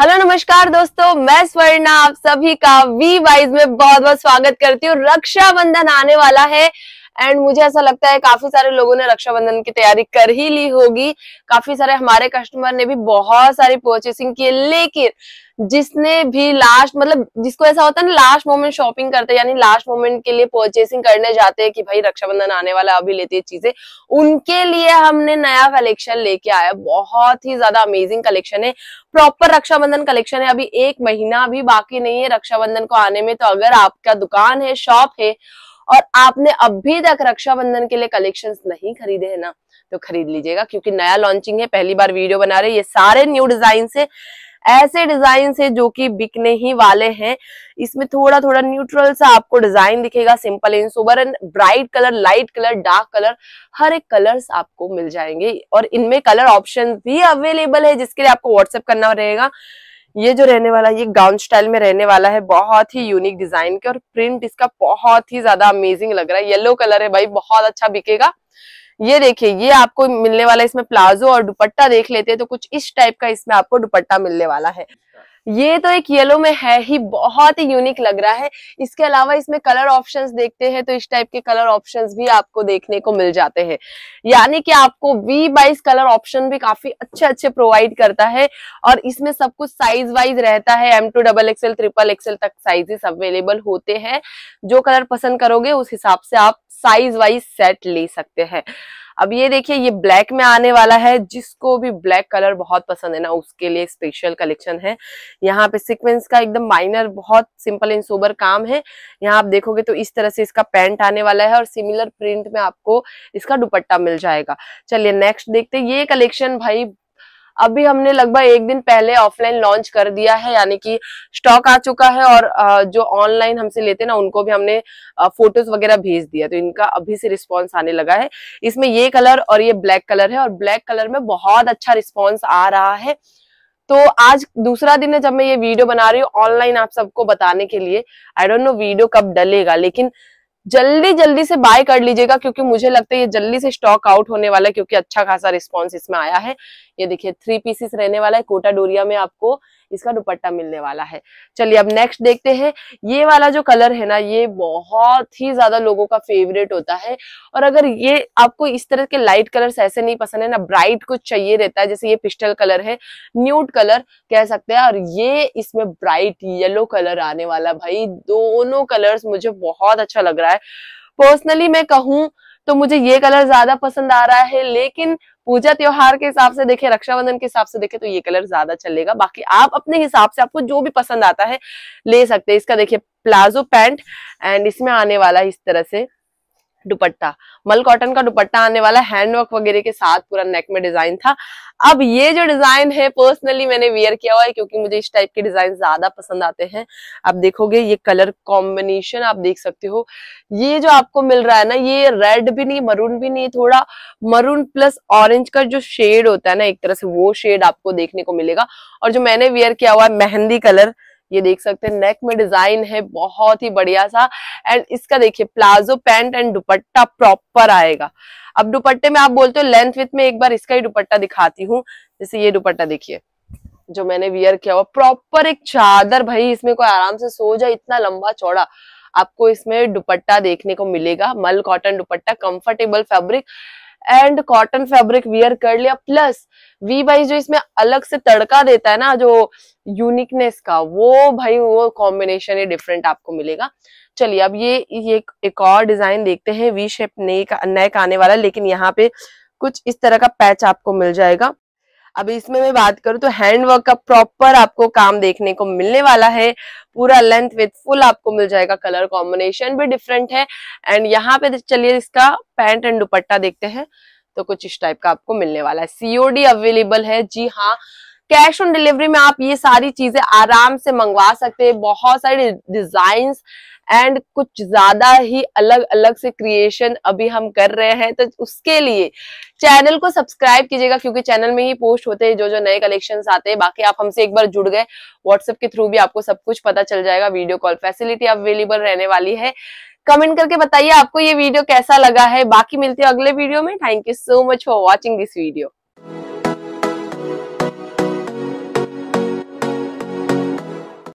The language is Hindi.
हेलो नमस्कार दोस्तों मैं स्वर्णा आप सभी का वी वाइज में बहुत बहुत स्वागत करती हूँ रक्षाबंधन आने वाला है एंड मुझे ऐसा लगता है काफी सारे लोगों ने रक्षाबंधन की तैयारी कर ही ली होगी काफी सारे हमारे कस्टमर ने भी बहुत सारी परचेसिंग की लेकिन जिसने भी लास्ट मतलब जिसको ऐसा होता है ना लास्ट मोमेंट शॉपिंग करते यानी लास्ट मोमेंट के लिए परचेसिंग करने जाते हैं कि भाई रक्षाबंधन आने वाला अभी लेते है चीजें उनके लिए हमने नया कलेक्शन लेके आया बहुत ही ज्यादा अमेजिंग कलेक्शन है प्रॉपर रक्षाबंधन कलेक्शन है अभी एक महीना भी बाकी नहीं है रक्षाबंधन को आने में तो अगर आपका दुकान है शॉप है और आपने अभी तक रक्षाबंधन के लिए कलेक्शन नहीं खरीदे है ना तो खरीद लीजिएगा क्योंकि नया लॉन्चिंग है पहली बार वीडियो बना रहे ये सारे न्यू डिजाइन से ऐसे डिजाइन है जो कि बिकने ही वाले हैं इसमें थोड़ा थोड़ा न्यूट्रल सा आपको डिजाइन दिखेगा simple and sober and bright colour light colour dark colour हर एक कलर्स आपको मिल जाएंगे और इनमें कलर ऑप्शन भी अवेलेबल है जिसके लिए आपको व्हाट्सएप करना रहेगा ये जो रहने वाला ये गाउन स्टाइल में रहने वाला है बहुत ही यूनिक डिजाइन के और प्रिंट इसका बहुत ही ज्यादा अमेजिंग लग रहा है येलो कलर है भाई बहुत अच्छा बिकेगा ये देखिए ये आपको मिलने वाला इसमें प्लाजो और दुपट्टा देख लेते हैं तो कुछ इस टाइप का इसमें आपको दुपट्टा मिलने वाला है ये तो एक येलो में है ही बहुत ही यूनिक लग रहा है इसके अलावा इसमें कलर ऑप्शंस देखते हैं तो इस टाइप के कलर ऑप्शंस भी आपको देखने को मिल जाते हैं यानी कि आपको वी बाइस कलर ऑप्शन भी काफी अच्छे अच्छे प्रोवाइड करता है और इसमें सब कुछ साइज वाइज रहता है M to double XL triple XL तक साइजेस अवेलेबल होते हैं जो कलर पसंद करोगे उस हिसाब से आप साइज वाइज सेट ले सकते हैं अब ये देखिए ये ब्लैक में आने वाला है जिसको भी ब्लैक कलर बहुत पसंद है ना उसके लिए स्पेशल कलेक्शन है यहाँ पे सीक्वेंस का एकदम माइनर बहुत सिंपल एंड सोबर काम है यहाँ आप देखोगे तो इस तरह से इसका पैंट आने वाला है और सिमिलर प्रिंट में आपको इसका दुपट्टा मिल जाएगा चलिए नेक्स्ट देखते ये कलेक्शन भाई अभी हमने लगभग एक दिन पहले ऑफलाइन लॉन्च कर दिया है यानी कि स्टॉक आ चुका है और जो ऑनलाइन हमसे लेते ना उनको भी हमने फोटोज वगैरह भेज दिया तो इनका अभी से रिस्पॉन्स आने लगा है इसमें ये कलर और ये ब्लैक कलर है और ब्लैक कलर में बहुत अच्छा रिस्पॉन्स आ रहा है तो आज दूसरा दिन है जब मैं ये वीडियो बना रही हूँ ऑनलाइन आप सबको बताने के लिए आई डोंट नो वीडियो कब डलेगा लेकिन जल्दी जल्दी से बाय कर लीजिएगा क्योंकि मुझे लगता है ये जल्दी से स्टॉक आउट होने वाला है क्योंकि अच्छा खासा रिस्पॉन्स इसमें आया है ये देखिए थ्री पीसेस रहने वाला है कोटा डोरिया में आपको इसका दुपट्टा मिलने वाला है चलिए अब नेक्स्ट देखते हैं ये वाला जो कलर है ना ये बहुत ही ज्यादा लोगों का फेवरेट होता है और अगर ये आपको इस तरह के लाइट कलर ऐसे नहीं पसंद है ना ब्राइट कुछ चाहिए रहता है जैसे ये पिस्टल कलर है न्यूट कलर कह सकते हैं और ये इसमें ब्राइट येलो कलर आने वाला भाई दोनों कलर्स मुझे बहुत अच्छा लग रहा है पर्सनली मैं कहूँ तो मुझे ये कलर ज्यादा पसंद आ रहा है लेकिन पूजा त्योहार के हिसाब से देखें रक्षाबंधन के हिसाब से देखें तो ये कलर ज्यादा चलेगा बाकी आप अपने हिसाब से आपको जो भी पसंद आता है ले सकते हैं इसका देखिए प्लाजो पैंट एंड इसमें आने वाला इस तरह से दुपट्टा मल कॉटन का दुपट्टा आने वाला हैंडवर्क वगैरह के साथ पूरा नेक में डिजाइन था अब ये जो डिजाइन है पर्सनली मैंने वियर किया हुआ है क्योंकि मुझे इस टाइप के डिजाइन ज्यादा पसंद आते हैं आप देखोगे ये कलर कॉम्बिनेशन आप देख सकते हो ये जो आपको मिल रहा है ना ये रेड भी नहीं मरून भी नहीं थोड़ा मरून प्लस ऑरेंज का जो शेड होता है ना एक तरह से वो शेड आपको देखने को मिलेगा और जो मैंने वियर किया हुआ है मेहंदी कलर ये देख सकते हैं नेक में डिजाइन है बहुत ही बढ़िया सा एंड इसका देखिए palazzo pant and dupatta proper आएगा अब दुपट्टे में आप बोलते हो लेंथ विथ में एक बार इसका ही दुपट्टा दिखाती हूँ जैसे ये दुपट्टा देखिए जो मैंने वियर किया हुआ प्रॉपर एक चादर भाई इसमें कोई आराम से सो जाए इतना लंबा चौड़ा आपको इसमें दुपट्टा देखने को मिलेगा मल cotton dupatta comfortable fabric and cotton fabric wear कर लिया प्लस वी वाइज जो इसमें अलग से तड़का देता है ना जो यूनिकनेस का वो भाई वो कॉम्बिनेशन ही डिफरेंट आपको मिलेगा चलिए अब ये ये एक और डिजाइन देखते हैं वी शेप नेक नेक आने वाला लेकिन यहाँ पे कुछ इस तरह का पैच आपको मिल जाएगा अब इसमें मैं बात करूं तो हैंडवर्क का प्रॉपर आपको काम देखने को मिलने वाला है पूरा लेंथ विथ फुल आपको मिल जाएगा कलर कॉम्बिनेशन भी डिफरेंट है एंड यहाँ पे चलिए इसका पैंट एंड दुपट्टा देखते हैं तो कुछ इस टाइप का आपको मिलने वाला है सीओडी अवेलेबल है जी हाँ कैश ऑन डिलीवरी में आप ये सारी चीजें आराम से मंगवा सकते हैं बहुत सारे डिजाइन एंड कुछ ज्यादा ही अलग अलग से क्रिएशन अभी हम कर रहे हैं तो उसके लिए चैनल को सब्सक्राइब कीजिएगा क्योंकि चैनल में ही पोस्ट होते हैं जो जो नए कलेक्शन आते हैं बाकी आप हमसे एक बार जुड़ गए व्हाट्सएप के थ्रू भी आपको सब कुछ पता चल जाएगा वीडियो कॉल फैसिलिटी अवेलेबल रहने वाली है कमेंट करके बताइए आपको ये वीडियो कैसा लगा है बाकी मिलती है अगले वीडियो में thank you so much for watching this video